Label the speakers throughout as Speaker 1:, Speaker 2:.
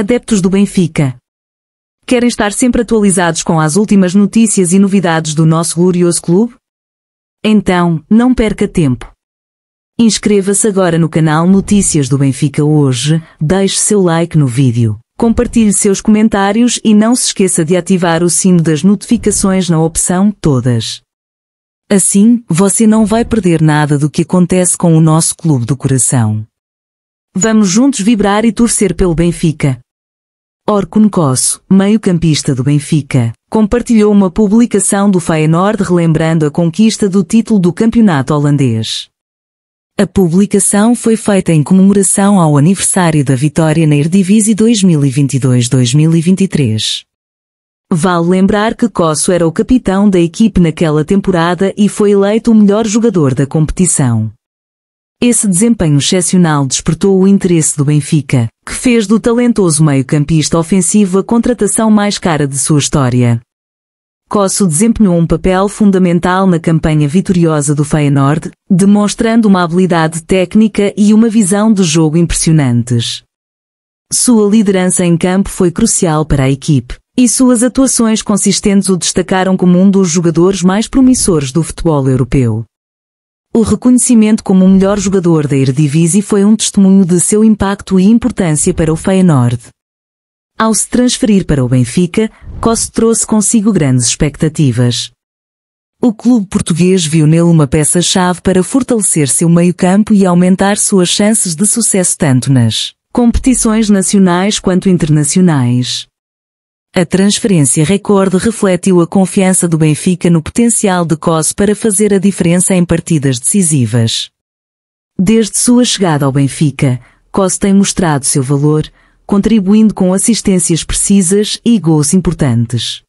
Speaker 1: adeptos do Benfica. Querem estar sempre atualizados com as últimas notícias e novidades do nosso glorioso clube? Então, não perca tempo. Inscreva-se agora no canal Notícias do Benfica hoje, deixe seu like no vídeo, compartilhe seus comentários e não se esqueça de ativar o sino das notificações na opção Todas. Assim, você não vai perder nada do que acontece com o nosso clube do coração. Vamos juntos vibrar e torcer pelo Benfica. Orkun Cosso, meio-campista do Benfica, compartilhou uma publicação do Feyenoord relembrando a conquista do título do campeonato holandês. A publicação foi feita em comemoração ao aniversário da vitória na Eredivisie 2022-2023. Vale lembrar que Cosso era o capitão da equipe naquela temporada e foi eleito o melhor jogador da competição. Esse desempenho excepcional despertou o interesse do Benfica, que fez do talentoso meio-campista ofensivo a contratação mais cara de sua história. Cosso desempenhou um papel fundamental na campanha vitoriosa do Feyenoord, demonstrando uma habilidade técnica e uma visão de jogo impressionantes. Sua liderança em campo foi crucial para a equipe, e suas atuações consistentes o destacaram como um dos jogadores mais promissores do futebol europeu. O reconhecimento como o melhor jogador da Eredivisie foi um testemunho de seu impacto e importância para o Feyenoord. Ao se transferir para o Benfica, Kos trouxe consigo grandes expectativas. O clube português viu nele uma peça-chave para fortalecer seu meio-campo e aumentar suas chances de sucesso tanto nas competições nacionais quanto internacionais. A transferência recorde refletiu a confiança do Benfica no potencial de Cos para fazer a diferença em partidas decisivas. Desde sua chegada ao Benfica, Cos tem mostrado seu valor, contribuindo com assistências precisas e gols importantes.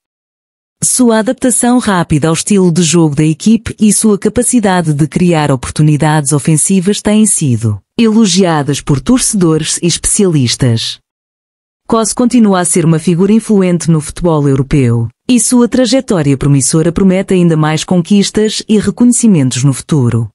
Speaker 1: Sua adaptação rápida ao estilo de jogo da equipe e sua capacidade de criar oportunidades ofensivas têm sido elogiadas por torcedores e especialistas. Cos continua a ser uma figura influente no futebol europeu, e sua trajetória promissora promete ainda mais conquistas e reconhecimentos no futuro.